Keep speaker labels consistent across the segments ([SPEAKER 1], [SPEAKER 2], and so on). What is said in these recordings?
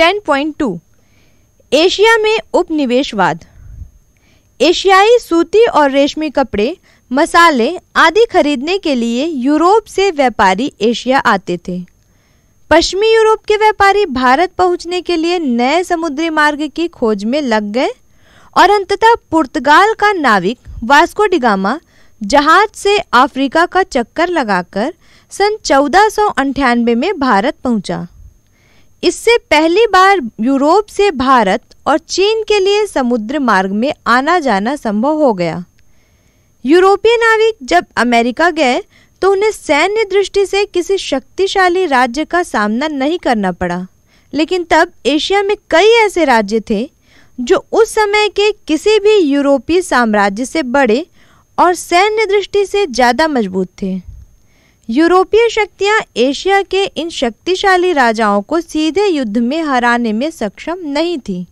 [SPEAKER 1] 10.2 Asia में उपनिवेशवाद एशियाई सूती और रेशमी कपड़े मसाले आदि खरीदने के लिए यूरोप से व्यापारी एशिया आते थे पश्चिमी यूरोप के व्यापारी भारत पहुंचने के लिए नए समुद्री मार्ग की खोज में लग गए और अंततः पुर्तगाल का नाविक वास्को डिगामा जहाज से अफ्रीका का चक्कर लगाकर सन चौदह में भारत पहुंचा। इससे पहली बार यूरोप से भारत और चीन के लिए समुद्र मार्ग में आना जाना संभव हो गया यूरोपीय नाविक जब अमेरिका गए तो उन्हें सैन्य दृष्टि से किसी शक्तिशाली राज्य का सामना नहीं करना पड़ा लेकिन तब एशिया में कई ऐसे राज्य थे जो उस समय के किसी भी यूरोपीय साम्राज्य से बड़े और सैन्य दृष्टि से ज़्यादा मजबूत थे यूरोपीय शक्तियां एशिया के इन शक्तिशाली राजाओं को सीधे युद्ध में हराने में सक्षम नहीं थीं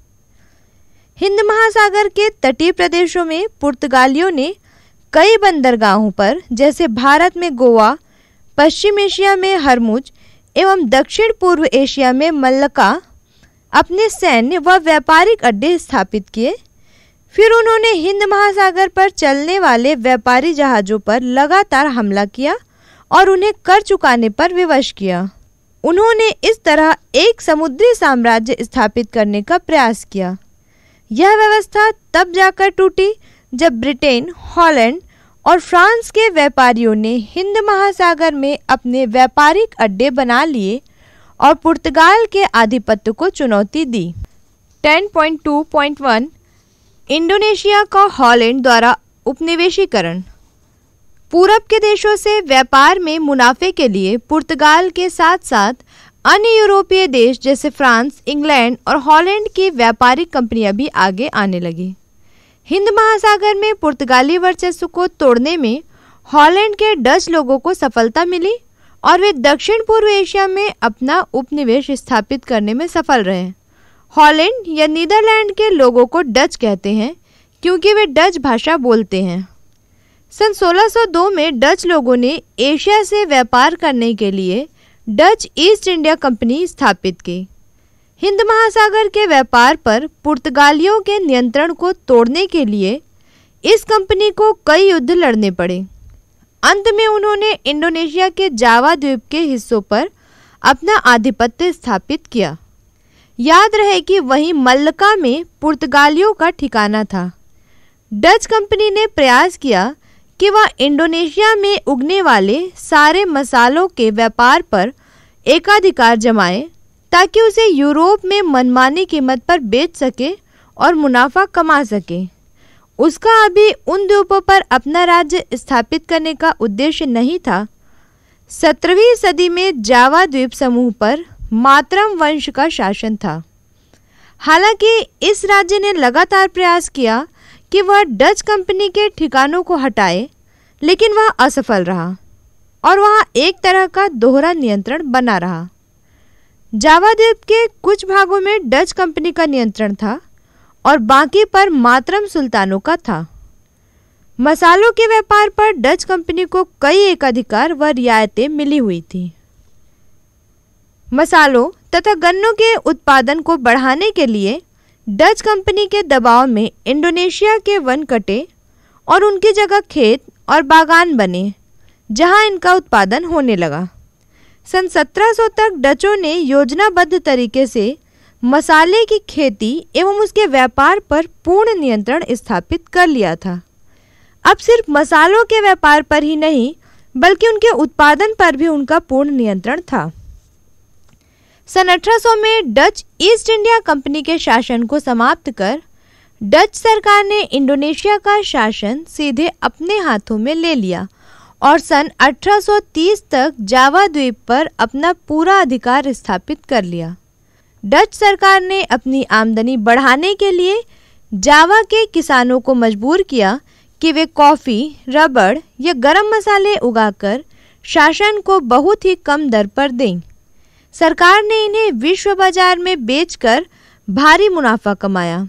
[SPEAKER 1] हिंद महासागर के तटीय प्रदेशों में पुर्तगालियों ने कई बंदरगाहों पर जैसे भारत में गोवा पश्चिम एशिया में हरमुज एवं दक्षिण पूर्व एशिया में मल्लका अपने सैन्य व व्यापारिक अड्डे स्थापित किए फिर उन्होंने हिंद महासागर पर चलने वाले व्यापारी जहाज़ों पर लगातार हमला किया और उन्हें कर चुकाने पर विवश किया उन्होंने इस तरह एक समुद्री साम्राज्य स्थापित करने का प्रयास किया यह व्यवस्था तब जाकर टूटी जब ब्रिटेन हॉलैंड और फ्रांस के व्यापारियों ने हिंद महासागर में अपने व्यापारिक अड्डे बना लिए और पुर्तगाल के आधिपत्य को चुनौती दी 10.2.1 इंडोनेशिया का हॉलैंड द्वारा उपनिवेशीकरण पूरब के देशों से व्यापार में मुनाफे के लिए पुर्तगाल के साथ साथ अन्य यूरोपीय देश जैसे फ्रांस इंग्लैंड और हॉलैंड की व्यापारिक कंपनियां भी आगे आने लगी हिंद महासागर में पुर्तगाली वर्चस्व को तोड़ने में हॉलैंड के डच लोगों को सफलता मिली और वे दक्षिण पूर्व एशिया में अपना उपनिवेश स्थापित करने में सफल रहे हॉलैंड या नीदरलैंड के लोगों को डच कहते हैं क्योंकि वे डच भाषा बोलते हैं सन 1602 में डच लोगों ने एशिया से व्यापार करने के लिए डच ईस्ट इंडिया कंपनी स्थापित की हिंद महासागर के व्यापार पर पुर्तगालियों के नियंत्रण को तोड़ने के लिए इस कंपनी को कई युद्ध लड़ने पड़े अंत में उन्होंने इंडोनेशिया के जावा द्वीप के हिस्सों पर अपना आधिपत्य स्थापित किया याद रहे कि वहीं मल्लका में पुर्तगालियों का ठिकाना था डच कंपनी ने प्रयास किया कि वह इंडोनेशिया में उगने वाले सारे मसालों के व्यापार पर एकाधिकार जमाए ताकि उसे यूरोप में मनमानी कीमत पर बेच सके और मुनाफा कमा सके उसका अभी उन द्वीपों पर अपना राज्य स्थापित करने का उद्देश्य नहीं था सत्रहवीं सदी में जावा द्वीप समूह पर मातरम वंश का शासन था हालांकि इस राज्य ने लगातार प्रयास किया कि वह डच कंपनी के ठिकानों को हटाए लेकिन वह असफल रहा और वहाँ एक तरह का दोहरा नियंत्रण बना रहा जावा द्वीप के कुछ भागों में डच कंपनी का नियंत्रण था और बाकी पर मातरम सुल्तानों का था मसालों के व्यापार पर डच कंपनी को कई एकाधिकार व रियायतें मिली हुई थी मसालों तथा गन्नों के उत्पादन को बढ़ाने के लिए डच कंपनी के दबाव में इंडोनेशिया के वन कटे और उनकी जगह खेत और बागान बने जहां इनका उत्पादन होने लगा सन 1700 तक डचों ने योजनाबद्ध तरीके से मसाले की खेती एवं उसके व्यापार पर पूर्ण नियंत्रण स्थापित कर लिया था अब सिर्फ मसालों के व्यापार पर ही नहीं बल्कि उनके उत्पादन पर भी उनका पूर्ण नियंत्रण था सन अठारह में डच ईस्ट इंडिया कंपनी के शासन को समाप्त कर डच सरकार ने इंडोनेशिया का शासन सीधे अपने हाथों में ले लिया और सन 1830 तक जावा द्वीप पर अपना पूरा अधिकार स्थापित कर लिया डच सरकार ने अपनी आमदनी बढ़ाने के लिए जावा के किसानों को मजबूर किया कि वे कॉफ़ी रबड़ या गरम मसाले उगाकर शासन को बहुत ही कम दर पर दें सरकार ने इन्हें विश्व बाजार में बेचकर भारी मुनाफा कमाया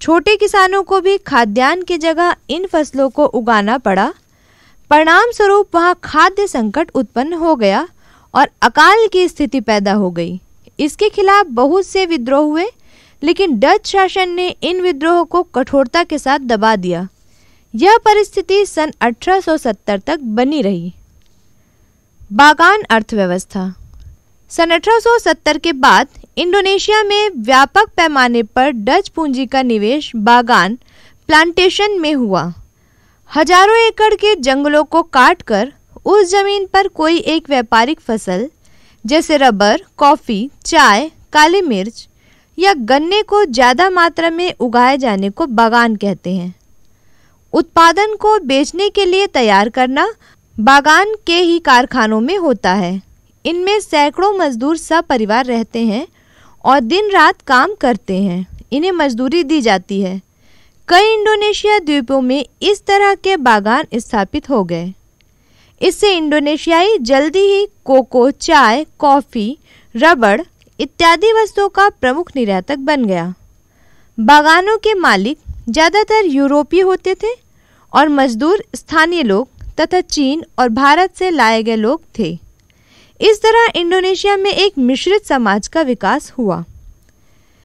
[SPEAKER 1] छोटे किसानों को भी खाद्यान्न की जगह इन फसलों को उगाना पड़ा परिणाम स्वरूप वहाँ खाद्य संकट उत्पन्न हो गया और अकाल की स्थिति पैदा हो गई इसके खिलाफ बहुत से विद्रोह हुए लेकिन डच शासन ने इन विद्रोह को कठोरता के साथ दबा दिया यह परिस्थिति सन 1870 तक बनी रही बागान अर्थव्यवस्था सन अठारह के बाद इंडोनेशिया में व्यापक पैमाने पर डच पूंजी का निवेश बागान प्लांटेशन में हुआ हजारों एकड़ के जंगलों को काटकर उस जमीन पर कोई एक व्यापारिक फसल जैसे रबर कॉफ़ी चाय काली मिर्च या गन्ने को ज़्यादा मात्रा में उगाए जाने को बागान कहते हैं उत्पादन को बेचने के लिए तैयार करना बागान के ही कारखानों में होता है इनमें सैकड़ों मजदूर सपरिवार रहते हैं और दिन रात काम करते हैं इन्हें मजदूरी दी जाती है कई इंडोनेशिया द्वीपों में इस तरह के बागान स्थापित हो गए इससे इंडोनेशियाई जल्दी ही कोको चाय कॉफ़ी रबड़ इत्यादि वस्तुओं का प्रमुख निर्यातक बन गया बागानों के मालिक ज़्यादातर यूरोपीय होते थे और मजदूर स्थानीय लोग तथा चीन और भारत से लाए गए लोग थे इस तरह इंडोनेशिया में एक मिश्रित समाज का विकास हुआ